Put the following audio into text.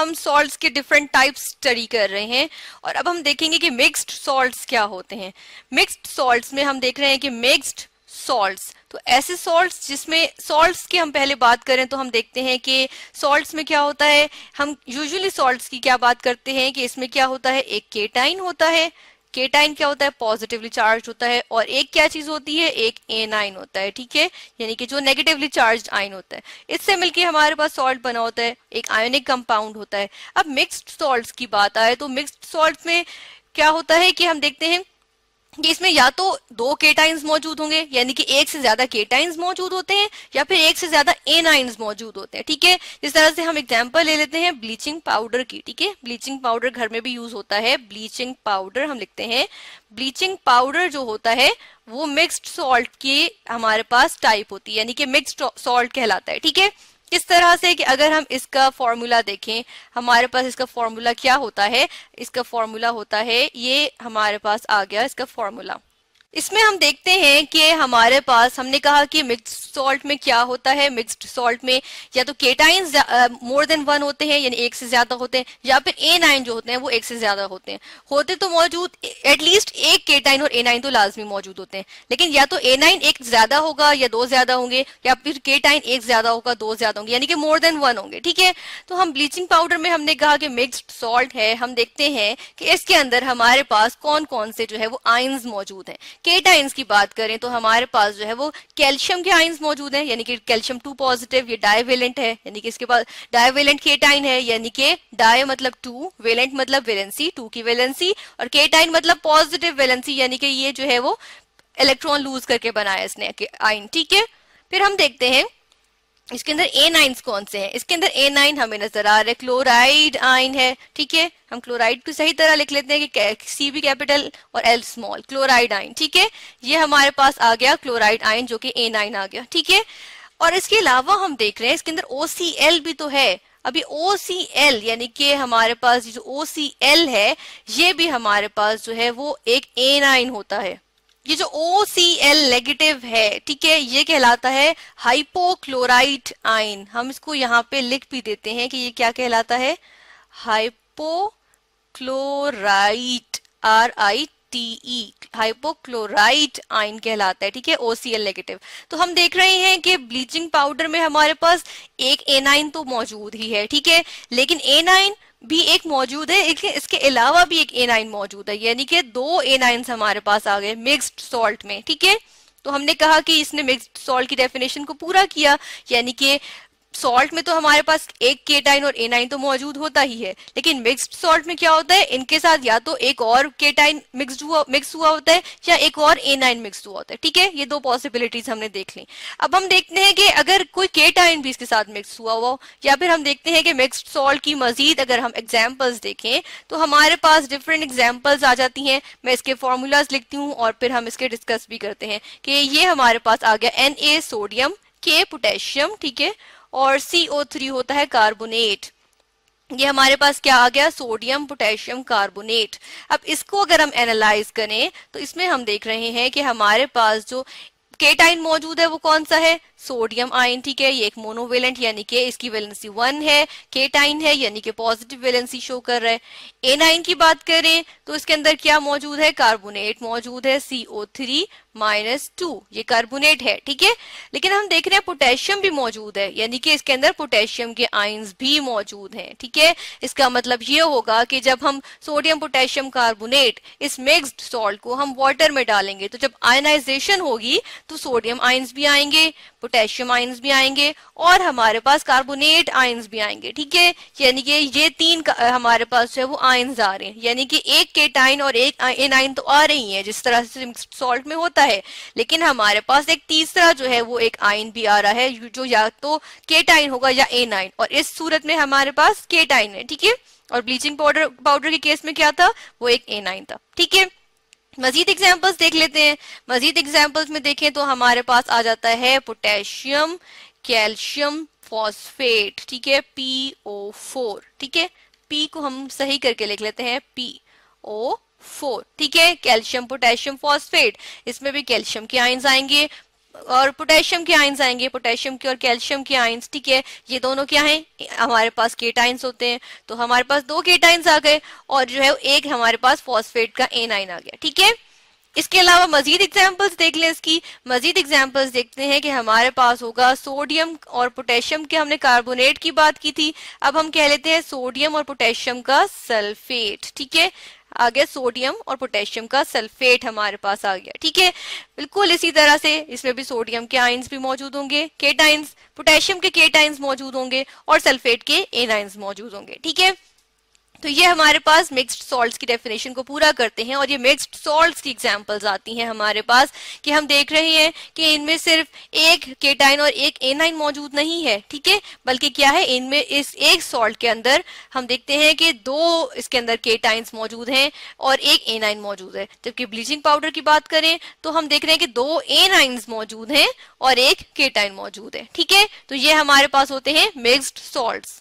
हम सॉल्ट के different type study कर रहे हैं और अब हम देखेंगे कि मिक्सड सॉल्ट क्या होते हैं मिक्सड सॉल्ट में हम देख रहे हैं कि मिक्सड सॉल्ट तो ऐसे सॉल्ट जिसमें सॉल्ट की हम पहले बात करें तो हम देखते हैं कि सॉल्ट में क्या होता है हम यूजली सॉल्ट की क्या बात करते हैं कि इसमें क्या होता है एक केटाइन होता है केटाइन क्या होता है पॉजिटिवली चार्ज होता है और एक क्या चीज होती है एक एन आइन होता है ठीक है यानी कि जो नेगेटिवली चार्ज आइन होता है इससे मिलके हमारे पास सॉल्ट बना होता है एक आयोनिक कंपाउंड होता है अब मिक्स्ड सॉल्ट की बात आए तो मिक्स्ड सॉल्ट में क्या होता है कि हम देखते हैं कि इसमें या तो दो केटाइन्स मौजूद होंगे यानी कि एक से ज्यादा केटाइन्स मौजूद होते हैं या फिर एक से ज्यादा एनाइन्स मौजूद होते हैं ठीक है जिस तरह से हम एग्जांपल ले लेते हैं ब्लीचिंग पाउडर की ठीक है ब्लीचिंग पाउडर घर में भी यूज होता है ब्लीचिंग पाउडर हम लिखते हैं ब्लीचिंग पाउडर जो होता है वो मिक्सड सॉल्ट की हमारे पास टाइप होती है यानी कि मिक्सड सॉल्ट कहलाता है ठीक है इस तरह से कि अगर हम इसका फॉर्मूला देखें हमारे पास इसका फॉर्मूला क्या होता है इसका फॉर्मूला होता है ये हमारे पास आ गया इसका फॉर्मूला इसमें हम देखते हैं कि हमारे पास हमने कहा कि मिक्स सॉल्ट में क्या होता है मिक्स्ड सॉल्ट में या तो केटाइन मोर देन वन होते हैं यानी एक से ज्यादा होते हैं या फिर ए नाइन जो होते हैं वो एक से ज्यादा होते हैं होते तो मौजूद एटलीस्ट एक केटाइन और ए नाइन तो लाजमी मौजूद होते हैं लेकिन या तो ए नाइन एक ज्यादा होगा या दो ज्यादा होंगे या फिर केटाइन एक ज्यादा होगा दो ज्यादा होंगे यानी कि मोर देन वन होंगे ठीक है तो हम ब्लीचिंग पाउडर में हमने कहा कि मिक्सड सॉल्ट है हम देखते हैं कि इसके अंदर हमारे पास कौन कौन से जो है वो आइन्स मौजूद है केट आइंस की बात करें तो हमारे पास जो है वो कैल्शियम के आइंस मौजूद हैं यानी कि कैल्शियम टू पॉजिटिव ये डायवेलेंट है यानी कि इसके पास डायवेलेंट केटाइन है यानी कि डाय मतलब टू वेलेंट मतलब वेलेंसी टू की वेलेंसी और केटाइन मतलब पॉजिटिव वेलेंसी यानी कि ये जो है वो इलेक्ट्रॉन लूज करके बनाया इसने आइन ठीक है फिर हम देखते हैं इसके अंदर ए नाइन्स कौन से हैं इसके अंदर ए नाइन हमें नजर आ रहा है क्लोराइड आइन है ठीक है हम क्लोराइड को सही तरह लिख लेते हैं कि सी बी कैपिटल और एल स्मॉल क्लोराइड आइन ठीक है ये हमारे पास आ गया क्लोराइड आइन जो कि ए नाइन आ गया ठीक है और इसके अलावा हम देख रहे हैं इसके अंदर ओ सी एल भी तो है अभी ओ सी एल यानी कि हमारे पास जो ओ सी एल है ये भी हमारे पास जो है वो एक ए नाइन होता है ये जो ओ सी एल नेगेटिव है ठीक है ये कहलाता है हाइपोक्लोराइड आइन हम इसको यहां पे लिख भी देते हैं कि ये क्या कहलाता है hypochloride R I T E hypochloride ion कहलाता है ठीक है ओ सी एल नेगेटिव तो हम देख रहे हैं कि ब्लीचिंग पाउडर में हमारे पास एक एनाइन तो मौजूद ही है ठीक है लेकिन एनाइन भी एक मौजूद है इसके अलावा भी एक ए नाइन मौजूद है यानी कि दो ए नाइन हमारे पास आ गए मिक्सड सॉल्ट में ठीक है तो हमने कहा कि इसने मिक्सड सॉल्ट की डेफिनेशन को पूरा किया यानी कि सॉल्ट में तो हमारे पास एक केटाइन और ए नाइन तो मौजूद होता ही है लेकिन मिक्स सॉल्ट में क्या होता है इनके साथ या तो एक और केटाइन मिक्स हुआ मिक्स हुआ होता है या एक और ए नाइन मिक्स हुआ होता है ठीक है ये दो पॉसिबिलिटीज हमने देख ली अब हम देखते हैं कि अगर कोई केटाइन भी इसके साथ मिक्स हुआ हो या फिर हम देखते हैं कि मिक्स सॉल्ट की मजीद अगर हम एग्जाम्पल्स देखें तो हमारे पास डिफरेंट एग्जाम्पल्स आ जाती हैं मैं इसके फॉर्मूलाज लिखती हूँ और फिर हम इसके डिस्कस भी करते हैं कि ये हमारे पास आ गया एन सोडियम के पोटेशियम ठीक है और सी ओ थ्री होता है कार्बोनेट ये हमारे पास क्या आ गया सोडियम पोटेशियम कार्बोनेट अब इसको अगर हम एनालाइज करें तो इसमें हम देख रहे हैं कि हमारे पास जो केटाइन मौजूद है वो कौन सा है सोडियम आयन ठीक है ये एक मोनोवेलेंट यानी कि इसकी वेलेंसी वन है केटाइन है यानी कि पॉजिटिव वेलेंसी शो कर रहा है एनाइन की बात करें तो इसके अंदर क्या मौजूद है कार्बोनेट मौजूद है सीओ थ्री माइनस टू ये कार्बोनेट है ठीक है लेकिन हम देख रहे हैं पोटेशियम भी मौजूद है यानी कि इसके अंदर पोटेशियम के आइंस भी मौजूद हैं ठीक है थीके? इसका मतलब ये होगा कि जब हम सोडियम पोटेशियम कार्बोनेट इस मिक्सड सॉल्ट को हम वाटर में डालेंगे तो जब आयनाइजेशन होगी तो सोडियम आइंस भी आएंगे पोटेशियम आइंस भी आएंगे और हमारे पास कार्बोनेट आइंस भी आएंगे ठीक है यानी कि ये तीन हमारे पास जो है वो आइंस आ रहे हैं यानी कि एक केटाइन और एक एन तो आ रही है जिस तरह से मिक्सड सॉल्ट में होता सकता है लेकिन हमारे पास एक तीसरा जो है वो एक आइन भी आ रहा है जो या तो केटाइन होगा या ए नाइन और इस सूरत में हमारे पास केटाइन है ठीक है और ब्लीचिंग पाउडर पाउडर के केस में क्या था वो एक ए नाइन था ठीक है मजीद एग्जाम्पल्स देख लेते हैं मजीद एग्जाम्पल्स में देखें तो हमारे पास आ जाता है पोटेशियम कैल्शियम फॉस्फेट ठीक है पी ओ फोर ठीक है पी को हम सही करके लिख लेते हैं पी ओ फोर ठीक है कैल्शियम पोटेशियम फॉस्फेट इसमें भी कैल्शियम के आइंस आएंगे और पोटेशियम के आइंस आएंगे पोटेशियम के और कैल्शियम के आइंस ठीक है ये दोनों क्या हैं हमारे पास केटाइंस होते हैं तो हमारे पास दो केटाइंस आ गए और जो है एक हमारे पास फॉस्फेट का आइन आ गया ठीक है इसके अलावा मजीद एग्जाम्पल्स देख लें इसकी मजीद एग्जाम्पल्स देखते हैं कि हमारे पास होगा सोडियम और पोटेशियम के हमने कार्बोनेट की बात की थी अब हम कह लेते हैं सोडियम और पोटेशियम का सल्फेट ठीक है आ गया सोडियम और पोटेशियम का सल्फेट हमारे पास आ गया ठीक है बिल्कुल इसी तरह से इसमें भी सोडियम के आइंस भी मौजूद होंगे केटाइंस पोटेशियम के केटाइंस मौजूद होंगे और सल्फेट के एनाइंस मौजूद होंगे ठीक है तो ये हमारे पास मिक्स्ड सॉल्ट्स की डेफिनेशन को पूरा करते हैं और ये मिक्स्ड सॉल्ट्स की एग्जांपल्स आती हैं हमारे पास कि हम देख रहे हैं कि इनमें सिर्फ एक केटाइन और एक एनाइन मौजूद नहीं है ठीक है बल्कि क्या है इनमें इस एक सॉल्ट के अंदर हम देखते हैं कि दो इसके अंदर केटाइन्स मौजूद हैं और एक एनाइन मौजूद है जबकि ब्लीचिंग पाउडर की बात करें तो हम देख रहे हैं कि दो एनाइन्स मौजूद हैं और एक केटाइन मौजूद है ठीक है तो ये हमारे पास होते हैं मिक्स्ड सॉल्ट्स